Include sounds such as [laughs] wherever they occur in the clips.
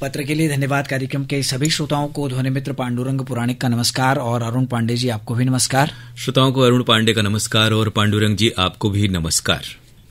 पत्र के लिए धन्यवाद कार्यक्रम के सभी श्रोताओं को ध्वनि मित्र पांडुरंग पुराणिक का नमस्कार और अरुण पांडे जी आपको भी नमस्कार श्रोताओं को अरुण पांडे का नमस्कार और पांडुरंग जी आपको भी नमस्कार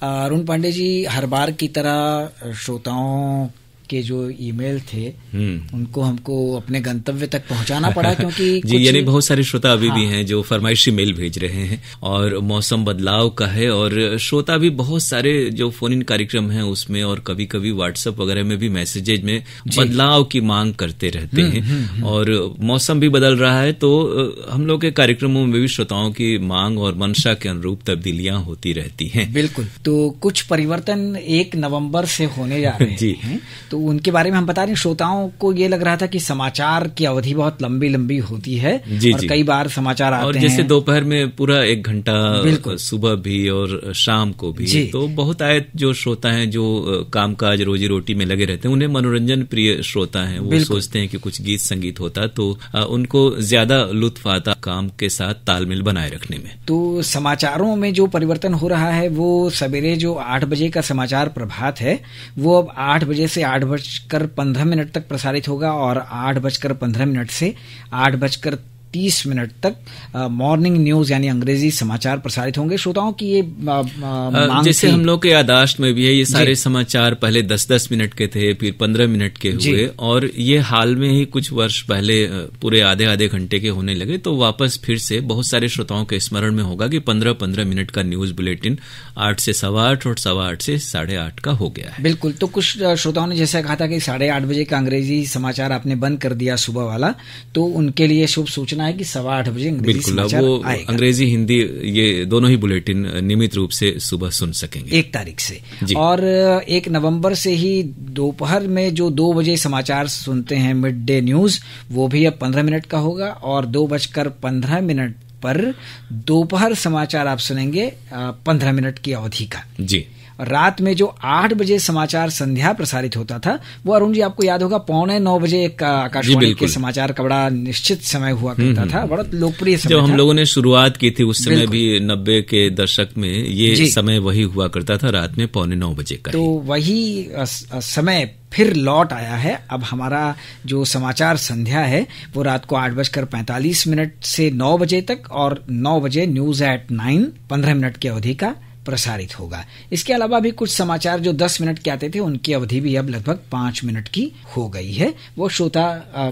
अरुण पांडे जी हर बार की तरह श्रोताओं के जो ईमेल थे हम्म। उनको हमको अपने गंतव्य तक पहुंचाना पड़ा [laughs] क्योंकि जी यानी बहुत सारे श्रोता अभी हाँ। भी हैं जो फरमाइशी मेल भेज रहे हैं और मौसम बदलाव का है और श्रोता भी बहुत सारे जो फोन इन कार्यक्रम है उसमें और कभी कभी व्हाट्सएप वगैरह में भी मैसेजेज में बदलाव की मांग करते रहते हम्म, हैं हम्म, और मौसम भी बदल रहा है तो हम लोग के कार्यक्रमों में भी श्रोताओं की मांग और मंशा के अनुरूप तब्दीलियां होती रहती हैं बिल्कुल तो कुछ परिवर्तन एक नवम्बर से होने जा [laughs] रहे हैं तो तो उनके बारे में हम बता रहे हैं श्रोताओं को ये लग रहा था कि समाचार की अवधि बहुत लंबी लंबी होती है जी, और जी। कई बार समाचार आते और जैसे दोपहर में पूरा एक घंटा सुबह भी और शाम को भी तो बहुत आए जो श्रोता है जो काज रोजी रोटी में लगे रहते हैं उन्हें मनोरंजन प्रिय श्रोता है वो सोचते हैं कि कुछ गीत संगीत होता तो उनको ज्यादा लुत्फ आता काम के साथ तालमेल बनाए रखने में तो समाचारों में जो परिवर्तन हो रहा है वो सवेरे जो आठ बजे का समाचार प्रभात है वो अब आठ बजे से आठ बजकर पंद्रह मिनट तक प्रसारित होगा और आठ बजकर पंद्रह मिनट से आठ बजकर तीस मिनट तक मॉर्निंग न्यूज यानी अंग्रेजी समाचार प्रसारित होंगे श्रोताओं की ये जैसे हम लोग के यादाश्त में भी है ये सारे समाचार पहले दस दस मिनट के थे फिर पंद्रह मिनट के हुए और ये हाल में ही कुछ वर्ष पहले पूरे आधे आधे घंटे के होने लगे तो वापस फिर से बहुत सारे श्रोताओं के स्मरण में होगा कि पंद्रह पंद्रह मिनट का न्यूज बुलेटिन आठ से सवा आठ और सवा आठ से साढ़े आठ का हो गया है बिल्कुल तो कुछ श्रोताओं ने जैसा कहा था कि साढ़े आठ बजे का अंग्रेजी समाचार आपने बंद कर दिया सुबह वाला तो उनके लिए शुभ सूचना कि सवा आठ बजे बिल्कुल वो अंग्रेजी हिंदी ये दोनों ही बुलेटिन नियमित रूप से सुबह सुन सकेंगे एक तारीख से और एक नवम्बर से ही दोपहर में जो दो बजे समाचार सुनते हैं मिड डे न्यूज वो भी अब पंद्रह मिनट का होगा और दो बजकर पंद्रह मिनट पर दोपहर समाचार आप सुनेंगे पंद्रह मिनट की अवधि का जी रात में जो आठ बजे समाचार संध्या प्रसारित होता था वो अरुण जी आपको याद होगा पौने नौ बजे एक आकाशवाणी के समाचार का बड़ा निश्चित समय हुआ हम्म, करता था हम्म। बड़ा लोकप्रिय समय जब हम लोगों ने शुरुआत की थी उस समय भी नब्बे के दशक में ये समय वही हुआ करता था रात में पौने नौ बजे का तो वही समय फिर लौट आया है अब हमारा जो समाचार संध्या है वो रात को आठ बजकर पैंतालीस मिनट से नौ बजे तक और नौ बजे न्यूज एट नाइन पंद्रह मिनट की अवधि का प्रसारित होगा इसके अलावा भी कुछ समाचार जो दस मिनट के आते थे उनकी अवधि भी अब लगभग पांच मिनट की हो गई है वो श्रोता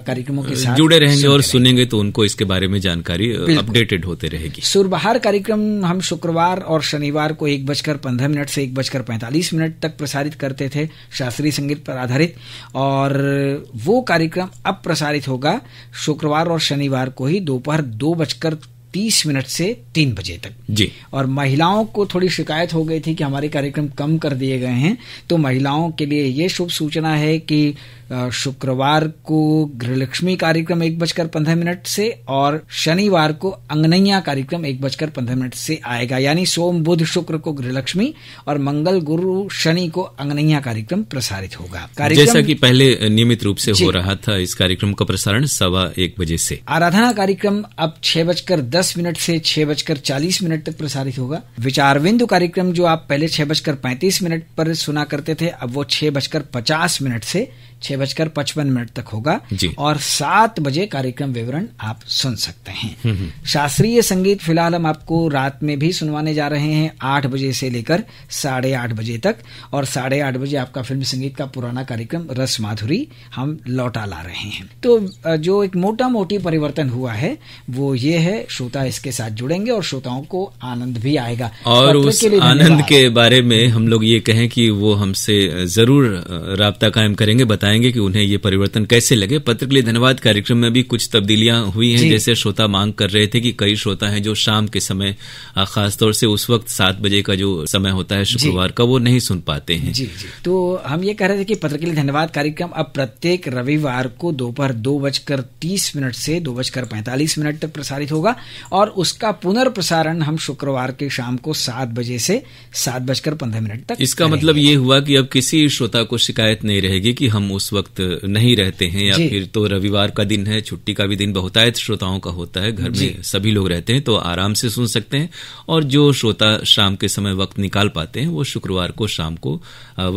कार्यक्रमों के साथ जुड़े रहेंगे और सुनेंगे तो उनको इसके बारे में जानकारी अपडेटेड होते रहेगी सुरबहार कार्यक्रम हम शुक्रवार और शनिवार को एक बजकर पंद्रह मिनट से एक बजकर पैंतालीस मिनट तक प्रसारित करते थे शास्त्रीय संगीत पर आधारित और वो कार्यक्रम अब प्रसारित होगा शुक्रवार और शनिवार को ही दोपहर दो बजकर तीस मिनट से तीन बजे तक जी और महिलाओं को थोड़ी शिकायत हो गई थी कि हमारे कार्यक्रम कम कर दिए गए हैं तो महिलाओं के लिए ये शुभ सूचना है कि शुक्रवार को गृहलक्ष्मी कार्यक्रम एक बजकर पंद्रह मिनट से और शनिवार को अंगनैया कार्यक्रम एक बजकर पंद्रह मिनट से आएगा यानी सोम बुध शुक्र को गृहलक्ष्मी और मंगल गुरु शनि को अंगनैया कार्यक्रम प्रसारित होगा कार्यक्रम जैसा कि पहले नियमित रूप से हो रहा था इस कार्यक्रम का प्रसारण सवा एक बजे से आराधना कार्यक्रम अब छह बजकर दस दस मिनट से छह बजकर चालीस मिनट तक प्रसारित होगा विचार बिंदु कार्यक्रम जो आप पहले छह बजकर पैंतीस मिनट पर सुना करते थे अब वो छह बजकर पचास मिनट से छह बजकर पचपन मिनट तक होगा और सात बजे कार्यक्रम विवरण आप सुन सकते हैं हम्म, हम्म। शास्त्रीय संगीत फिलहाल हम आपको रात में भी सुनवाने जा रहे हैं आठ बजे से लेकर साढ़े आठ बजे तक और साढ़े आठ बजे आपका फिल्म संगीत का पुराना कार्यक्रम रस माधुरी हम लौटा ला रहे हैं तो जो एक मोटा मोटी परिवर्तन हुआ है वो ये है श्रोता इसके साथ जुड़ेंगे और श्रोताओं को आनंद भी आएगा और उस आनंद के बारे में हम लोग ये कहें कि वो हमसे जरूर रबता कायम करेंगे बताए बताएंगे कि उन्हें ये परिवर्तन कैसे लगे पत्र के लिए धन्यवाद कार्यक्रम में भी कुछ तब्दीलियां हुई हैं जैसे श्रोता मांग कर रहे थे कि कई श्रोता हैं जो शाम के समय खासतौर से उस वक्त सात बजे का जो समय होता है शुक्रवार का वो नहीं सुन पाते हैं जी, जी। तो हम ये कह रहे थे कि पत्र के लिए धन्यवाद कार्यक्रम अब प्रत्येक रविवार को दोपहर दो, बजकर तीस मिनट से दो बजकर पैंतालीस मिनट तक प्रसारित होगा और उसका पुनर्प्रसारण हम शुक्रवार के शाम को सात बजे से सात बजकर पंद्रह मिनट तक इसका मतलब ये हुआ कि अब किसी श्रोता को शिकायत नहीं रहेगी कि हम उस उस वक्त नहीं रहते हैं या फिर तो रविवार का दिन है छुट्टी का भी दिन बहुतायत श्रोताओं का होता है घर में सभी लोग रहते हैं तो आराम से सुन सकते हैं और जो श्रोता शाम के समय वक्त निकाल पाते हैं वो शुक्रवार को शाम को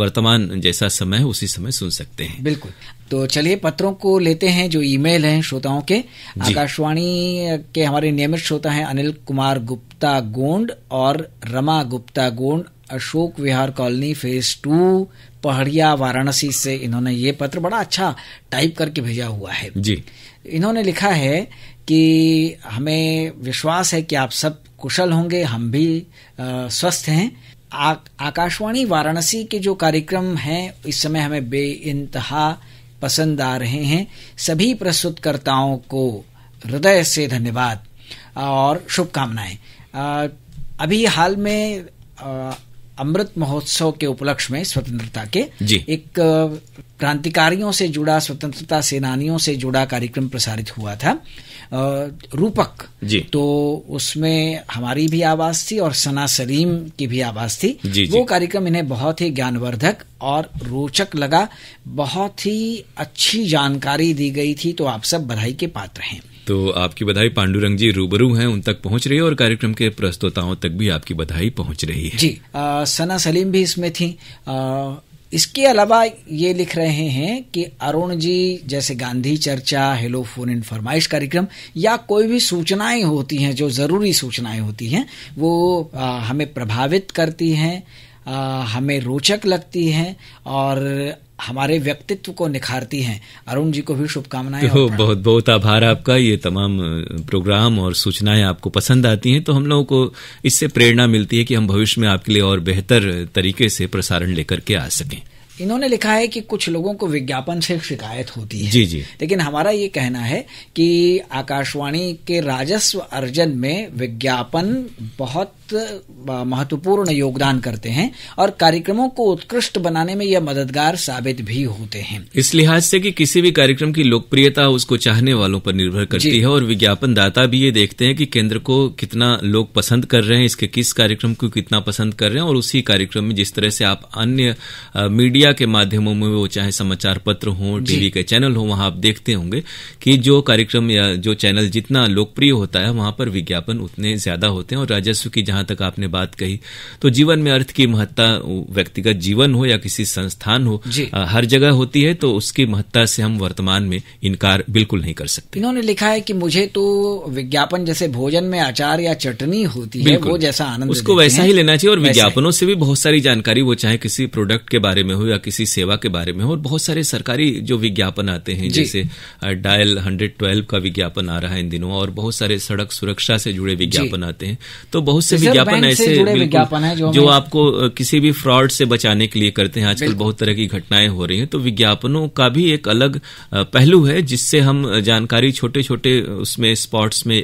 वर्तमान जैसा समय है उसी समय सुन सकते हैं बिल्कुल तो चलिए पत्रों को लेते हैं जो ईमेल हैं श्रोताओं के आकाशवाणी के हमारे नियमित श्रोता हैं अनिल कुमार गुप्ता गोंड और Rama Gupta Gond Ashok Vihar colony phase two Pahariya Varanasi से इन्होंने ये पत्र बड़ा अच्छा टाइप करके भेजा हुआ है जी इन्होंने लिखा है कि हमें विश्वास है कि आप सब कुशल होंगे हम भी आ, स्वस्थ हैं आ, आकाशवाणी वाराणसी के जो कार्यक्रम हैं इस समय हमें बे इंतहा पसंद आ रहे हैं सभी प्रस्तुतकर्ताओं को हृदय से धन्यवाद और शुभकामनाएं अभी हाल में अमृत महोत्सव के उपलक्ष्य में स्वतंत्रता के एक क्रांतिकारियों से जुड़ा स्वतंत्रता सेनानियों से जुड़ा कार्यक्रम प्रसारित हुआ था रूपक जी तो उसमें हमारी भी आवाज थी और सना सलीम की भी आवाज थी जी, वो कार्यक्रम इन्हें बहुत ही ज्ञानवर्धक और रोचक लगा बहुत ही अच्छी जानकारी दी गई थी तो आप सब बधाई के पात्र हैं तो आपकी बधाई पांडुरंग जी रूबरू हैं उन तक पहुंच रही है और कार्यक्रम के प्रस्तोताओं तक भी आपकी बधाई पहुंच रही है जी आ, सना सलीम भी इसमें थी आ, इसके अलावा ये लिख रहे हैं कि अरुण जी जैसे गांधी चर्चा हेलो फोन इन फरमाइश कार्यक्रम या कोई भी सूचनाएं होती हैं जो ज़रूरी सूचनाएं होती हैं वो आ, हमें प्रभावित करती हैं हमें रोचक लगती हैं और हमारे व्यक्तित्व को निखारती हैं अरुण जी को भी शुभकामनाएं तो बहुत बहुत आभार आपका ये तमाम प्रोग्राम और सूचनाएं आपको पसंद आती हैं तो हम लोगों को इससे प्रेरणा मिलती है कि हम भविष्य में आपके लिए और बेहतर तरीके से प्रसारण लेकर के आ सकें इन्होंने लिखा है कि कुछ लोगों को विज्ञापन से शिकायत होती है जी जी लेकिन हमारा ये कहना है कि आकाशवाणी के राजस्व अर्जन में विज्ञापन बहुत महत्वपूर्ण योगदान करते हैं और कार्यक्रमों को उत्कृष्ट बनाने में यह मददगार साबित भी होते हैं इस लिहाज से कि किसी भी कार्यक्रम की लोकप्रियता उसको चाहने वालों पर निर्भर करती है और विज्ञापन दाता भी ये देखते हैं कि केंद्र को कितना लोग पसंद कर रहे हैं इसके किस कार्यक्रम को कितना पसंद कर रहे हैं और उसी कार्यक्रम में जिस तरह से आप अन्य मीडिया के माध्यमों में वो चाहे समाचार पत्र हो टीवी के चैनल हो वहां आप देखते होंगे कि जो कार्यक्रम या जो चैनल जितना लोकप्रिय होता है वहां पर विज्ञापन उतने ज्यादा होते हैं और राजस्व की जहां जहां तक आपने बात कही तो जीवन में अर्थ की महत्ता व्यक्तिगत जीवन हो या किसी संस्थान हो हर जगह होती है तो उसकी महत्ता से हम वर्तमान में इनकार बिल्कुल नहीं कर सकते इन्होंने लिखा है कि मुझे तो विज्ञापन जैसे भोजन में अचार या चटनी होती है वो जैसा आनंद उसको वैसा ही लेना चाहिए और विज्ञापनों से भी बहुत सारी जानकारी वो चाहे किसी प्रोडक्ट के बारे में हो या किसी सेवा के बारे में हो और बहुत सारे सरकारी जो विज्ञापन आते हैं जैसे डायल हंड्रेड ट्वेल्व का विज्ञापन आ रहा है इन दिनों और बहुत सारे सड़क सुरक्षा से जुड़े विज्ञापन आते हैं तो बहुत से विज्ञापन ऐसे विज्ञापन है जो, जो आपको किसी भी फ्रॉड से बचाने के लिए करते हैं आजकल बहुत तरह की घटनाएं हो रही हैं तो विज्ञापनों का भी एक अलग पहलू है जिससे हम जानकारी छोटे छोटे उसमें स्पॉट्स में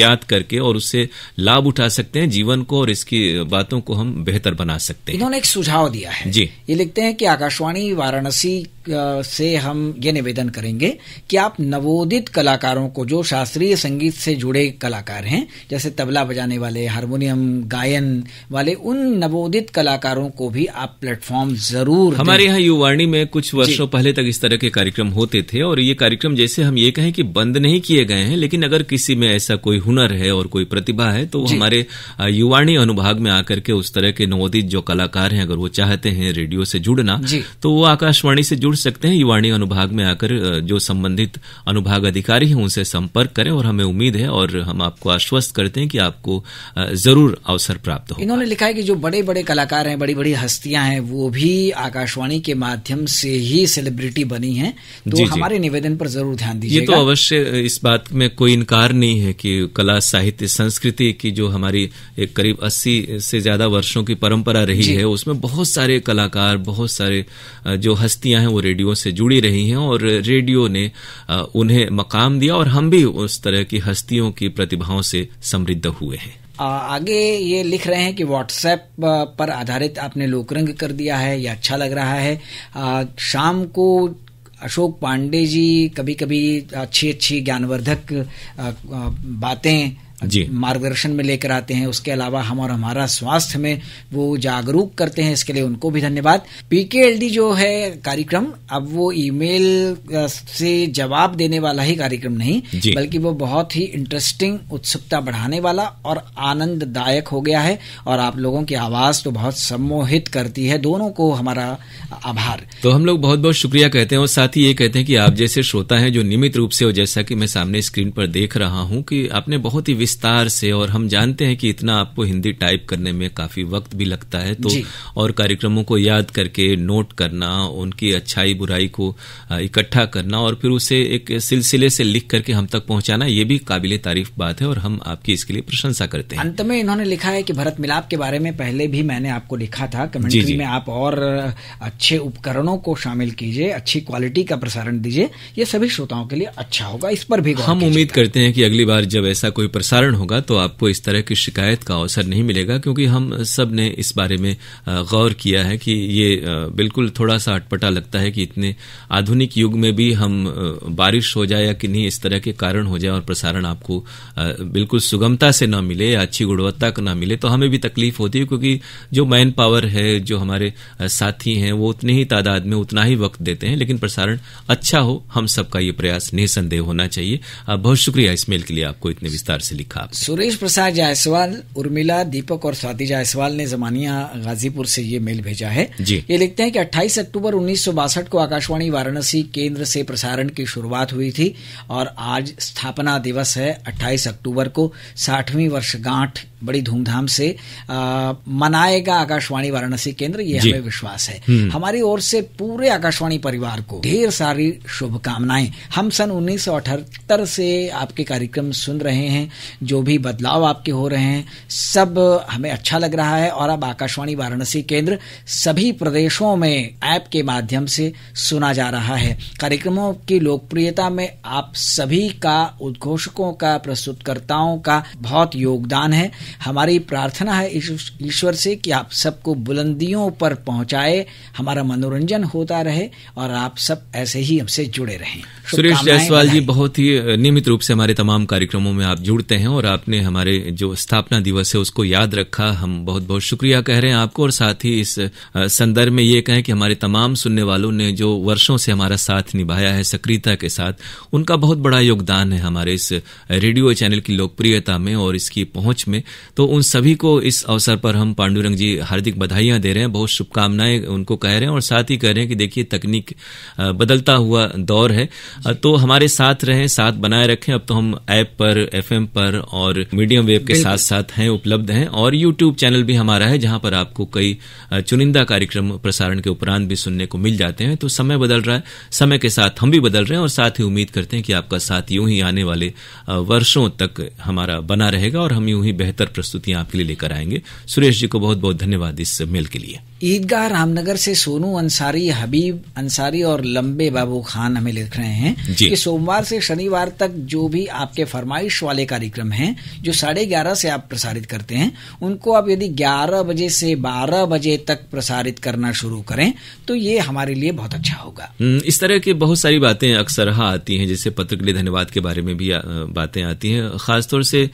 ज्ञात करके और उससे लाभ उठा सकते हैं जीवन को और इसकी बातों को हम बेहतर बना सकते हैं इन्होंने एक सुझाव दिया है जी ये लिखते हैं कि आकाशवाणी वाराणसी से हम ये निवेदन करेंगे कि आप नवोदित कलाकारों को जो शास्त्रीय संगीत से जुड़े कलाकार हैं जैसे तबला बजाने वाले हारमोनियम हारमोनियम गायन वाले उन नवोदित कलाकारों को भी आप प्लेटफॉर्म जरूर हमारे यहाँ युवाणी में कुछ वर्षों पहले तक इस तरह के कार्यक्रम होते थे और ये कार्यक्रम जैसे हम ये कहें कि बंद नहीं किए गए हैं लेकिन अगर किसी में ऐसा कोई हुनर है और कोई प्रतिभा है तो हमारे युवाणी अनुभाग में आकर के उस तरह के नवोदित जो कलाकार हैं अगर वो चाहते हैं रेडियो से जुड़ना तो वो आकाशवाणी से जुड़ सकते हैं युवाणी अनुभाग में आकर जो संबंधित अनुभाग अधिकारी हैं उनसे संपर्क करें और हमें उम्मीद है और हम आपको आश्वस्त करते हैं कि आपको जरूर जरूर अवसर प्राप्त हो इन्होंने लिखा है कि जो बड़े बड़े कलाकार हैं बड़ी बड़ी हस्तियां हैं वो भी आकाशवाणी के माध्यम से ही सेलिब्रिटी बनी हैं तो जी, हमारे निवेदन पर जरूर ध्यान दीजिए ये तो अवश्य इस बात में कोई इनकार नहीं है कि कला साहित्य संस्कृति की जो हमारी एक करीब अस्सी से ज्यादा वर्षों की परंपरा रही है उसमें बहुत सारे कलाकार बहुत सारे जो हस्तियां हैं वो रेडियो से जुड़ी रही हैं और रेडियो ने उन्हें मकाम दिया और हम भी उस तरह की हस्तियों की प्रतिभाओं से समृद्ध हुए हैं आगे ये लिख रहे हैं कि व्हाट्सएप पर आधारित आपने लोकरंग कर दिया है ये अच्छा लग रहा है शाम को अशोक पांडे जी कभी कभी अच्छी अच्छी ज्ञानवर्धक बातें जी मार्गदर्शन में लेकर आते हैं उसके अलावा हम और हमारा स्वास्थ्य में वो जागरूक करते हैं इसके लिए उनको भी धन्यवाद पीकेएलडी जो है कार्यक्रम अब वो ईमेल से जवाब देने वाला ही कार्यक्रम नहीं बल्कि वो बहुत ही इंटरेस्टिंग उत्सुकता बढ़ाने वाला और आनंददायक हो गया है और आप लोगों की आवाज तो बहुत सम्मोहित करती है दोनों को हमारा आभार तो हम लोग बहुत बहुत शुक्रिया कहते हैं और साथ ही ये कहते हैं कि आप जैसे श्रोता है जो नियमित रूप से जैसा की मैं सामने स्क्रीन पर देख रहा हूँ की आपने बहुत ही विस्तार से और हम जानते हैं कि इतना आपको हिंदी टाइप करने में काफ़ी वक्त भी लगता है तो और कार्यक्रमों को याद करके नोट करना उनकी अच्छाई बुराई को इकट्ठा करना और फिर उसे एक सिलसिले से लिख करके हम तक पहुंचाना ये भी काबिल तारीफ बात है और हम आपकी इसके लिए प्रशंसा करते हैं अंत में इन्होंने लिखा है कि भरत मिलाप के बारे में पहले भी मैंने आपको लिखा था कमेंट्री में आप और अच्छे उपकरणों को शामिल कीजिए अच्छी क्वालिटी का प्रसारण दीजिए ये सभी श्रोताओं के लिए अच्छा होगा इस पर भी हम उम्मीद करते हैं कि अगली बार जब ऐसा कोई प्रसार प्रसारण होगा तो आपको इस तरह की शिकायत का अवसर नहीं मिलेगा क्योंकि हम सब ने इस बारे में गौर किया है कि ये बिल्कुल थोड़ा सा अटपटा लगता है कि इतने आधुनिक युग में भी हम बारिश हो जाए या किन्हीं इस तरह के कारण हो जाए और प्रसारण आपको बिल्कुल सुगमता से न मिले या अच्छी गुणवत्ता का न मिले तो हमें भी तकलीफ होती है क्योंकि जो मैन पावर है जो हमारे साथी हैं वो उतनी ही तादाद में उतना ही वक्त देते हैं लेकिन प्रसारण अच्छा हो हम सबका ये प्रयास निसंदेह होना चाहिए बहुत शुक्रिया इस मेल के लिए आपको इतने विस्तार से लिखा लिखा सुरेश प्रसाद जायसवाल उर्मिला दीपक और स्वाति जायसवाल ने जमानिया गाजीपुर से ये मेल भेजा है जी ये लिखते हैं कि 28 अक्टूबर उन्नीस को आकाशवाणी वाराणसी केंद्र से प्रसारण की शुरुआत हुई थी और आज स्थापना दिवस है 28 अक्टूबर को साठवीं वर्षगांठ बड़ी धूमधाम से आ, मनाएगा आकाशवाणी वाराणसी केंद्र ये हमें विश्वास है हम्म। हमारी ओर से पूरे आकाशवाणी परिवार को ढेर सारी शुभकामनाएं हम सन उन्नीस से आपके कार्यक्रम सुन रहे हैं जो भी बदलाव आपके हो रहे हैं सब हमें अच्छा लग रहा है और अब आकाशवाणी वाराणसी केंद्र सभी प्रदेशों में ऐप के माध्यम से सुना जा रहा है कार्यक्रमों की लोकप्रियता में आप सभी का उद्घोषकों का प्रस्तुतकर्ताओं का बहुत योगदान है हमारी प्रार्थना है ईश्वर से कि आप सबको बुलंदियों पर पहुंचाए हमारा मनोरंजन होता रहे और आप सब ऐसे ही हमसे जुड़े रहें सुरेश जायसवाल जी बहुत ही नियमित रूप से हमारे तमाम कार्यक्रमों में आप जुड़ते हैं और आपने हमारे जो स्थापना दिवस है उसको याद रखा हम बहुत बहुत शुक्रिया कह रहे हैं आपको और साथ ही इस संदर्भ में ये कहें कि हमारे तमाम सुनने वालों ने जो वर्षों से हमारा साथ निभाया है सक्रियता के साथ उनका बहुत बड़ा योगदान है हमारे इस रेडियो चैनल की लोकप्रियता में और इसकी पहुंच में तो उन सभी को इस अवसर पर हम पांडुरंग जी हार्दिक बधाइयां दे रहे हैं बहुत शुभकामनाएं उनको कह रहे हैं और साथ ही कह रहे हैं कि देखिए तकनीक बदलता हुआ दौर है तो हमारे साथ रहें साथ बनाए रखें अब तो हम ऐप पर एफ पर और मीडियम वेब के साथ साथ हैं उपलब्ध हैं और यूट्यूब चैनल भी हमारा है जहां पर आपको कई चुनिंदा कार्यक्रम प्रसारण के उपरांत भी सुनने को मिल जाते हैं तो समय बदल रहा है समय के साथ हम भी बदल रहे हैं और साथ ही उम्मीद करते हैं कि आपका साथ यूं ही आने वाले वर्षों तक हमारा बना रहेगा और हम यूं ही बेहतर बेहतर प्रस्तुतियां आपके लिए लेकर आएंगे सुरेश जी को बहुत बहुत धन्यवाद इस मेल के लिए ईदगाह रामनगर से सोनू अंसारी हबीब अंसारी और लंबे बाबू खान हमें लिख रहे हैं कि सोमवार से शनिवार तक जो भी आपके फरमाइश वाले कार्यक्रम हैं जो साढ़े ग्यारह से आप प्रसारित करते हैं उनको आप यदि ग्यारह बजे से बारह बजे तक प्रसारित करना शुरू करें तो ये हमारे लिए बहुत अच्छा होगा हम्म, इस तरह की बहुत सारी बातें अक्सर आती है जैसे पत्र के लिए धन्यवाद के बारे में भी बातें आती है खासतौर से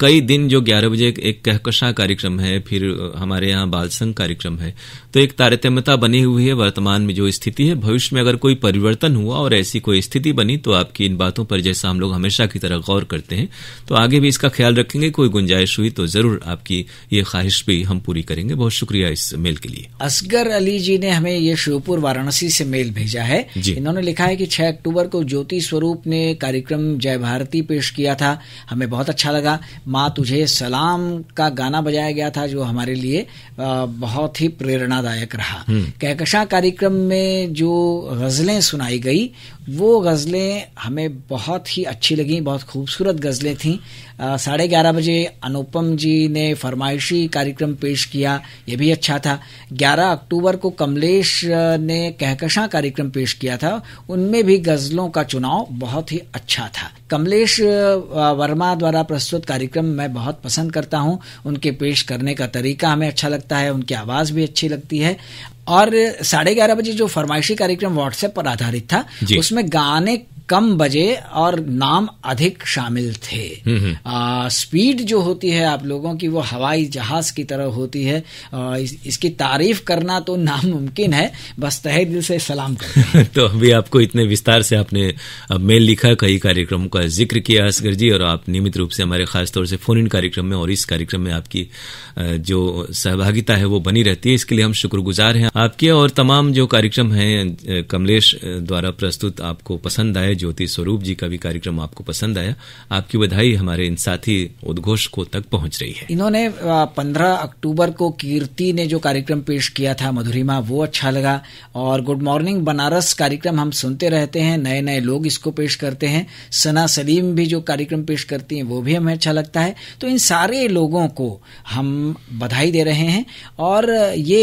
कई दिन जो ग्यारह बजे एक, कहकशा कहकशां कार्यक्रम है फिर हमारे यहाँ बाल संघ कार्यक्रम है तो एक तारतम्यता बनी हुई है वर्तमान में जो स्थिति है भविष्य में अगर कोई परिवर्तन हुआ और ऐसी कोई स्थिति बनी तो आपकी इन बातों पर जैसा हम लोग हमेशा की तरह गौर करते हैं तो आगे भी इसका ख्याल रखेंगे कोई गुंजाइश हुई तो जरूर आपकी ये ख्वाहिश भी हम पूरी करेंगे बहुत शुक्रिया इस मेल के लिए असगर अली जी ने हमें ये श्योपुर वाराणसी से मेल भेजा है इन्होंने लिखा है कि 6 अक्टूबर को ज्योति स्वरूप ने कार्यक्रम जय भारती पेश किया था हमें बहुत अच्छा लगा माँ तुझे सलाम राम का गाना बजाया गया था जो हमारे लिए बहुत ही प्रेरणादायक रहा हम्म। कहकशा कार्यक्रम में जो गज़लें सुनाई गई वो गज़लें हमें बहुत ही अच्छी लगी बहुत खूबसूरत गज़लें थीं साढ़े ग्यारह बजे अनुपम जी ने फरमाइशी कार्यक्रम पेश किया ये भी अच्छा था ग्यारह अक्टूबर को कमलेश ने कहकशां कार्यक्रम पेश किया था उनमें भी गज़लों का चुनाव बहुत ही अच्छा था कमलेश वर्मा द्वारा प्रस्तुत कार्यक्रम मैं बहुत पसंद करता हूँ उनके पेश करने का तरीका हमें अच्छा लगता है उनकी आवाज़ भी अच्छी लगती है और साढ़े ग्यारह बजे जो फरमाइशी कार्यक्रम व्हाट्सएप पर आधारित था उसमें गाने कम बजे और नाम अधिक शामिल थे हम्म, हम्म। आ, स्पीड जो होती है आप लोगों की वो हवाई जहाज की तरह होती है आ, इस, इसकी तारीफ करना तो नामुमकिन है बस तहे दिल से सलाम कर [laughs] तो अभी आपको इतने विस्तार से आपने मेल लिखा कई कार्यक्रमों का जिक्र किया असगर जी और आप नियमित रूप से हमारे खास तौर से फोन इन कार्यक्रम में और इस कार्यक्रम में आपकी जो सहभागिता है वो बनी रहती है इसके लिए हम शुक्रगुजार हैं आपके और तमाम जो कार्यक्रम हैं कमलेश द्वारा प्रस्तुत आपको पसंद आए है ज्योति स्वरूप जी का भी कार्यक्रम आपको पसंद आया आपकी बधाई हमारे इन साथी को तक पहुंच रही है इन्होंने पंद्रह अक्टूबर को कीर्ति ने जो कार्यक्रम पेश किया था मधुरिमा वो अच्छा लगा और गुड मॉर्निंग बनारस कार्यक्रम हम सुनते रहते हैं नए नए लोग इसको पेश करते हैं सना सलीम भी जो कार्यक्रम पेश करती है वो भी हमें अच्छा लगता है तो इन सारे लोगों को हम बधाई दे रहे हैं और ये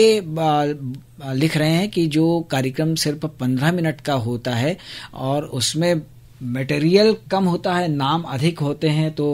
लिख रहे हैं कि जो कार्यक्रम सिर्फ पंद्रह मिनट का होता है और उसमें मटेरियल कम होता है नाम अधिक होते हैं तो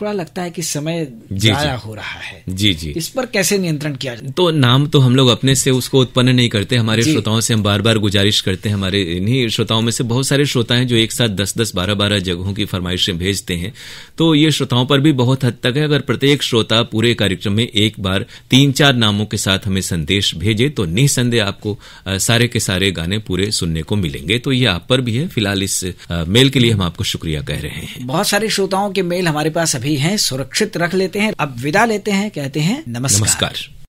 थोड़ा लगता है कि समय जाया हो रहा है जी जी इस पर कैसे नियंत्रण किया जाए तो नाम तो हम लोग अपने से उसको उत्पन्न नहीं करते हमारे श्रोताओं से हम बार बार गुजारिश करते हैं हमारे इन्हीं श्रोताओं में से बहुत सारे श्रोता हैं जो एक साथ दस दस बारह बारह जगहों की फरमाइशें भेजते हैं तो ये श्रोताओं पर भी बहुत हद तक है अगर प्रत्येक श्रोता पूरे कार्यक्रम में एक बार तीन चार नामों के साथ हमें संदेश भेजे तो निसंदेह आपको सारे के सारे गाने पूरे सुनने को मिलेंगे तो ये आप पर भी है फिलहाल इस मेल मेल के लिए हम आपको शुक्रिया कह रहे हैं बहुत सारे श्रोताओं के मेल हमारे पास अभी हैं सुरक्षित रख लेते हैं अब विदा लेते हैं कहते हैं नमस्कार, नमस्कार।